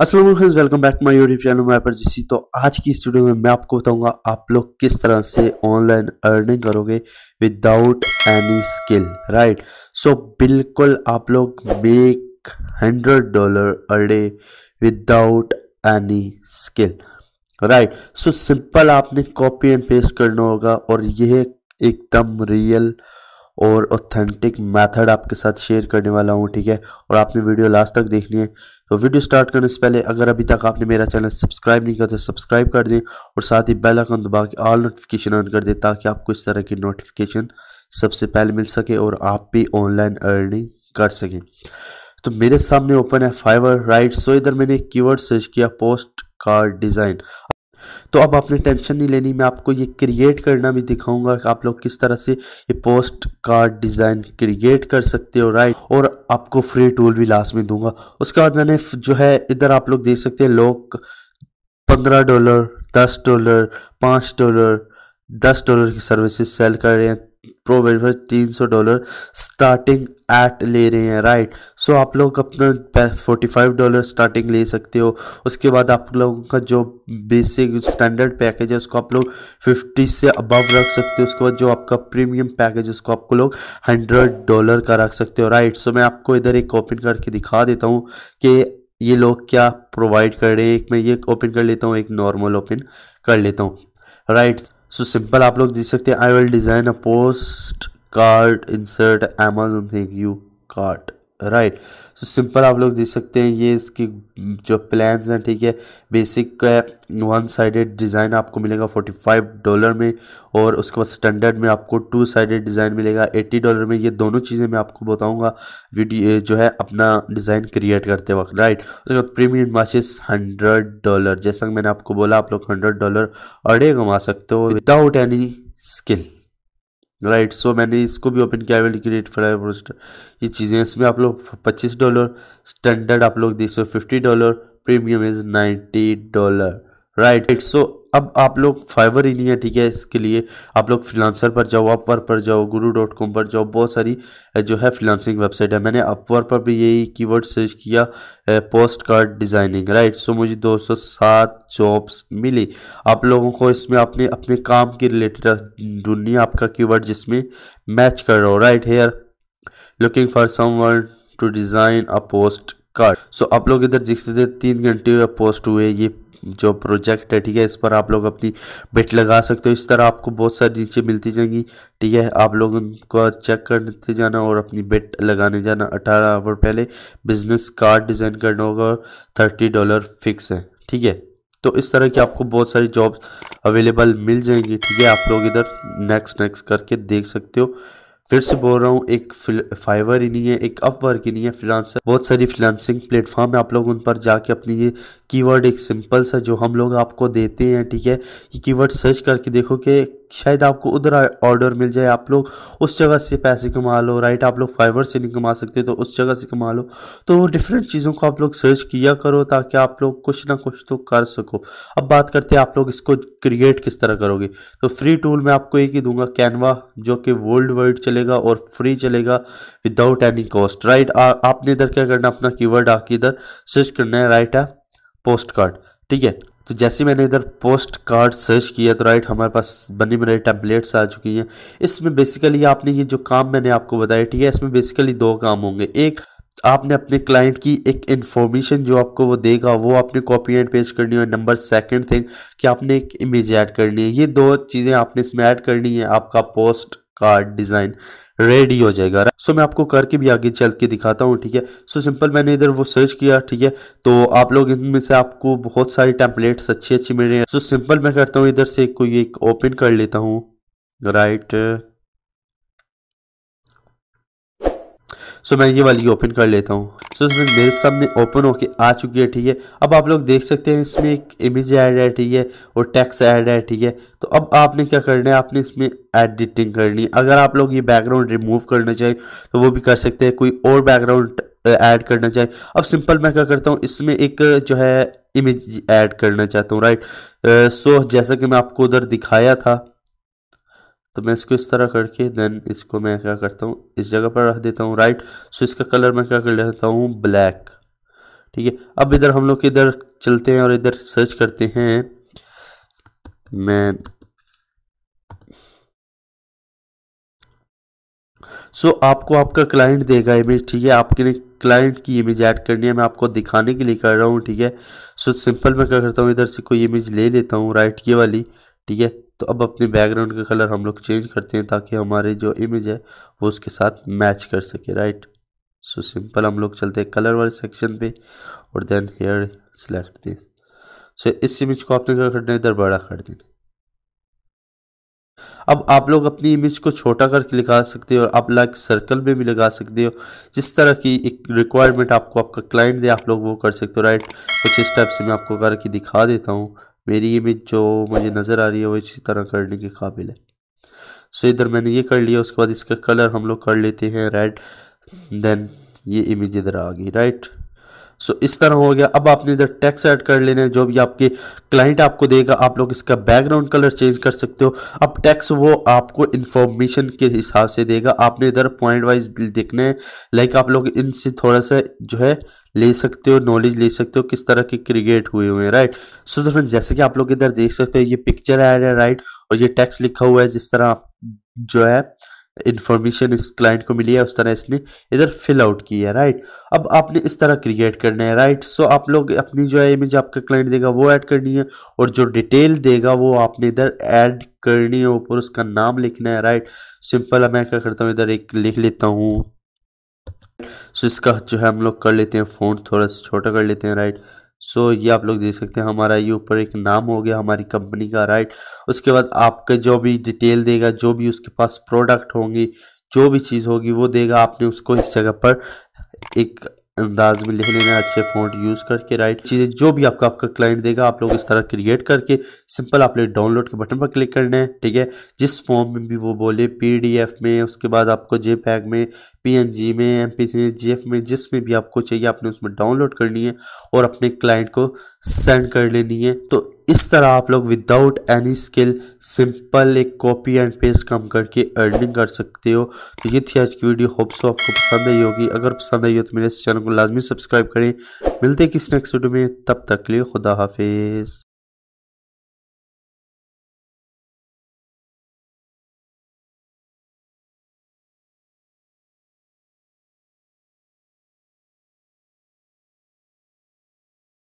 Aslam welcome back to my YouTube channel मैं पर जिसी तो आज की स्टूडियो में मैं आपको बताऊंगा आप लोग किस तरह से ऑनलाइन अर्निंग करोगे without any skill right so बिल्कुल आप लोग make hundred dollar a day without any skill right so simple आपने कॉपी एंड पेस्ट करना होगा और यह एकदम रियल और ऑथेंटिक मेथड आपके साथ शेयर करने वाला हूँ ठीक है और आपने वीडियो लास्ट तक देखनी है तो वीडियो स्टार्ट करने से पहले अगर अभी तक आपने मेरा चैनल सब्सक्राइब नहीं किया तो सब्सक्राइब कर दें और साथ ही बेल आइकन दबा के ऑल नोटिफिकेशन ऑन कर दें ताकि आपको इस तरह की नोटिफिकेशन सबसे पहले मिल सके और आप भी ऑनलाइन अर्निंग कर सकें तो मेरे सामने ओपन है फाइवर राइट सो इधर मैंने कीवर्ड सर्च किया पोस्ट कार्ड डिज़ाइन तो अब आपने टेंशन नहीं लेनी मैं आपको ये क्रिएट करना भी दिखाऊंगा कि आप लोग किस तरह से ये पोस्ट कार्ड डिज़ाइन क्रिएट कर सकते हो राइट और आपको फ्री टूल भी लास्ट में दूंगा उसके बाद मैंने जो है इधर आप लोग देख सकते हैं लोग पंद्रह डॉलर दस डॉलर पाँच डॉलर दस डॉलर की सर्विसेज सेल कर रहे हैं प्रो वेरिफायर तीन सौ डॉलर स्टार्टिंग एट ले रहे हैं राइट सो आप लोग अपना फोर्टी फाइव डॉलर स्टार्टिंग ले सकते हो उसके बाद आप लोगों का जो बेसिक स्टैंडर्ड पैकेज है उसको आप लोग फिफ्टी से अबव रख सकते हो उसके बाद जो आपका प्रीमियम पैकेज है उसको आपको लोग हंड्रेड डॉलर का रख सकते हो राइट सो मैं आपको इधर एक ओपन करके दिखा देता हूँ कि ये लोग क्या प्रोवाइड कर रहे हैं एक मैं ये ओपन कर लेता हूँ एक नॉर्मल ओपन कर लेता हूँ राइट right. सो सिंपल आप लोग देख सकते हैं I will design a postcard insert Amazon thank you card right so simple आप लोग देख सकते हैं ये इसकी जो प्लान्स हैं ठीक है बेसिक का वन साइडेड डिज़ाइन आपको मिलेगा 45 डॉलर में और उसके बाद स्टैंडर्ड में आपको टू साइडेड डिज़ाइन मिलेगा 80 डॉलर में ये दोनों चीज़ें मैं आपको बताऊंगा वीडियो जो है अपना डिज़ाइन क्रिएट करते वक्त राइट उसके बाद प्रीमियम माचिस हंड्रेड डॉलर जैसा मैंने आपको बोला आप लोग हंड्रेड डॉलर अडे कमा सकते हो without any skill right so मैंने इसको भी ओपन किया है क्रिएट फ्लाई पोस्टर ये चीज़ें इसमें आप लोग पच्चीस डॉलर स्टैंडर्ड आप लोग देख सौ fifty dollar premium is ninety dollar right so अब आप लोग फाइवर ही नहीं है ठीक है इसके लिए आप लोग फिलानसर पर जाओ अपवर पर जाओ गुरु डॉट कॉम पर जाओ बहुत सारी जो है फिलानसिंग वेबसाइट है मैंने अपवर पर भी यही कीवर्ड सर्च किया postcard designing right so मुझे 207 जॉब्स मिली आप लोगों को इसमें अपने अपने काम के रिलेटेड ढूंढनी आपका कीवर्ड जिसमें मैच कर रहा हो right here looking for someone to design a postcard so आप लोग इधर जिससे तीन घंटे पोस्ट हुए ये जो प्रोजेक्ट है ठीक है इस पर आप लोग अपनी बेट लगा सकते हो इस तरह आपको बहुत सारी नीचे मिलती जाएंगी ठीक है आप लोग उनको चेक करते जाना और अपनी बेट लगाने जाना अठारह आवर पहले बिजनेस कार्ड डिज़ाइन करना होगा और थर्टी डॉलर फिक्स है ठीक है तो इस तरह की आपको बहुत सारी जॉब अवेलेबल मिल जाएंगी ठीक है आप लोग इधर नेक्स्ट नेक्स्ट करके देख सकते हो फिर से बोल रहा हूँ एक फाइवर ही नहीं है एक अपवर्क ही नहीं है फ्रीलांसर बहुत सारी फ्रीलांसिंग प्लेटफॉर्म है आप लोग उन पर जाके अपनी ये कीवर्ड एक सिंपल सा जो हम लोग आपको देते हैं ठीक है ये कीवर्ड सर्च करके देखो कि शायद आपको उधर ऑर्डर मिल जाए आप लोग उस जगह से पैसे कमा लो राइट आप लोग फाइवर से नहीं कमा सकते तो उस जगह से कमा लो तो डिफरेंट चीज़ों को आप लोग सर्च किया करो ताकि आप लोग कुछ ना कुछ तो कर सको अब बात करते हैं आप लोग इसको क्रिएट किस तरह करोगे तो फ्री टूल मैं आपको एक ही दूंगा कैनवा जो कि वर्ल्ड वाइड चलेगा और फ्री चलेगा विदाउट एनी कॉस्ट राइट आपने इधर क्या करना अपना कीवर्ड आके इधर सर्च करना है राइट है पोस्ट कार्ड ठीक है तो जैसे मैंने इधर पोस्ट कार्ड सर्च किया तो राइट हमारे पास बनी बनाई टैबलेट्स आ चुकी हैं इसमें बेसिकली आपने ये जो काम मैंने आपको बताया ठीक है इसमें बेसिकली दो काम होंगे एक आपने अपने क्लाइंट की एक इन्फॉर्मेशन जो आपको वो देगा वो आपने कॉपी एंड पेस्ट करनी है नंबर सेकंड थिंग कि आपने एक इमेज ऐड करनी है ये दो चीज़ें आपने इसमें ऐड करनी है आपका पोस्ट कार्ड डिज़ाइन रेडी हो जाएगा राइट सो मैं आपको करके भी आगे चल के दिखाता हूँ ठीक है सो सिंपल मैंने इधर वो सर्च किया ठीक है तो आप लोग इनमें से आपको बहुत सारी टेम्पलेट्स अच्छे अच्छे मिल रहे हैं सो सिंपल मैं करता हूँ इधर से कोई एक ओपन कर लेता हूँ राइट सो मैं ये वाली ओपन कर लेता हूँ सो इसमें मेरे सामने ओपन होके आ चुकी है ठीक है अब आप लोग देख सकते हैं इसमें एक इमेज ऐड है ठीक है और टेक्स ऐड है ठीक है तो अब आपने क्या करना है आपने इसमें एडिटिंग करनी है अगर आप लोग ये बैकग्राउंड रिमूव करना चाहें तो वो भी कर सकते हैं कोई और बैकग्राउंड ऐड करना चाहें अब सिंपल मैं क्या करता हूँ इसमें एक जो है इमेज ऐड करना चाहता हूँ राइट सो जैसा कि मैं आपको उधर दिखाया था तो मैं इसको इस तरह करके देन इसको मैं क्या करता हूँ इस जगह पर रख देता हूँ राइट सो इसका कलर मैं क्या कर लेता हूँ ब्लैक ठीक है अब इधर हम लोग इधर चलते हैं और इधर सर्च करते हैं मैं सो so, आपको आपका क्लाइंट देगा इमेज ठीक है आपके लिए क्लाइंट की इमेज ऐड करनी है मैं आपको दिखाने के लिए कर रहा हूँ ठीक है सो so, सिंपल मैं क्या करता हूँ इधर से कोई इमेज ले लेता हूँ राइट ये वाली ठीक है तो अब अपने बैकग्राउंड का कलर हम लोग चेंज करते हैं ताकि हमारे जो इमेज है वो उसके साथ मैच कर सके राइट सो सिंपल हम लोग चलते हैं कलर वाले सेक्शन पे और देन हेयर सिलेक्ट दें सो इस इमेज को आपने क्या करना है इधर बड़ा कर देना अब आप लोग अपनी इमेज को छोटा करके लगा सकते हो और आप लाइक सर्कल में भी लगा सकते हो जिस तरह की एक रिक्वायरमेंट आपको आपका क्लाइंट दे आप लोग वो कर सकते हो राइट कुछ से मैं आपको करके दिखा देता हूँ मेरी इमेज जो मुझे नज़र आ रही है वो इसी तरह करने के काबिल है सो इधर मैंने ये कर लिया उसके बाद इसका कलर हम लोग कर लेते हैं रेड देन ये इमेज इधर आ गई राइट सो so, इस तरह हो गया अब आपने इधर टैक्स ऐड कर लेने जो भी आपके क्लाइंट आपको देगा आप लोग इसका बैकग्राउंड कलर चेंज कर सकते हो अब टैक्स वो आपको इन्फॉर्मेशन के हिसाब से देगा आपने इधर पॉइंट वाइज देखना है लाइक आप लोग इनसे थोड़ा सा जो है ले सकते हो नॉलेज ले सकते हो किस तरह के क्रिएट हुए हुए हैं राइट सो तो जैसे कि आप लोग इधर देख सकते हो ये पिक्चर आ रहा है राइट और ये टेक्स्ट लिखा हुआ है जिस तरह जो है इन्फॉर्मेशन इस क्लाइंट को मिली है उस तरह इसने इधर फिल आउट की है राइट अब आपने इस तरह क्रिएट करना है राइट सो आप लोग अपनी जो है इमेज आपका क्लाइंट देगा वो ऐड करनी है और जो डिटेल देगा वो आपने इधर ऐड करनी है ऊपर उसका नाम लिखना है राइट सिंपल मैं क्या करता हूँ इधर एक लिख लेता हूँ सो इसका जो है हम लोग कर लेते हैं फ़ोन थोड़ा सा छोटा कर लेते हैं राइट सो ये आप लोग देख सकते हैं हमारा ये ऊपर एक नाम हो गया हमारी कंपनी का राइट उसके बाद आपका जो भी डिटेल देगा जो भी उसके पास प्रोडक्ट होंगी जो भी चीज़ होगी वो देगा आपने उसको इस जगह पर एक अंदाज में लिख लेना अच्छे फ़ॉन्ट यूज़ करके राइट चीज़ें जो भी आपका आपका क्लाइंट देगा आप लोग इस तरह क्रिएट करके सिंपल आपने डाउनलोड के बटन पर क्लिक करना है ठीक है जिस फॉर्म में भी वो बोले पीडीएफ में उसके बाद आपको जे में पीएनजी में एम पी में जिसमें भी आपको चाहिए आपने उसमें डाउनलोड करनी है और अपने क्लाइंट को सेंड कर लेनी है तो इस तरह आप लोग विदाउट एनी स्किल सिंपल एक कॉपी एंड पेस्ट काम करके अर्निंग कर सकते हो तो ये थी आज की वीडियो होप सो आपको पसंद आई होगी अगर पसंद आई हो तो मेरे इस चैनल को लाजमी सब्सक्राइब करें मिलते हैं किस नेक्स्ट वीडियो में तब तक लिए खुदा हाफिज़